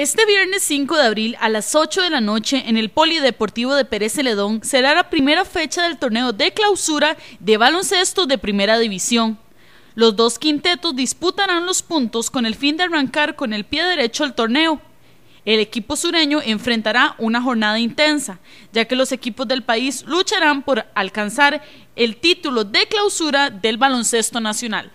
Este viernes 5 de abril a las 8 de la noche en el Polideportivo de Pérez Celedón será la primera fecha del torneo de clausura de baloncesto de primera división. Los dos quintetos disputarán los puntos con el fin de arrancar con el pie derecho el torneo. El equipo sureño enfrentará una jornada intensa, ya que los equipos del país lucharán por alcanzar el título de clausura del baloncesto nacional.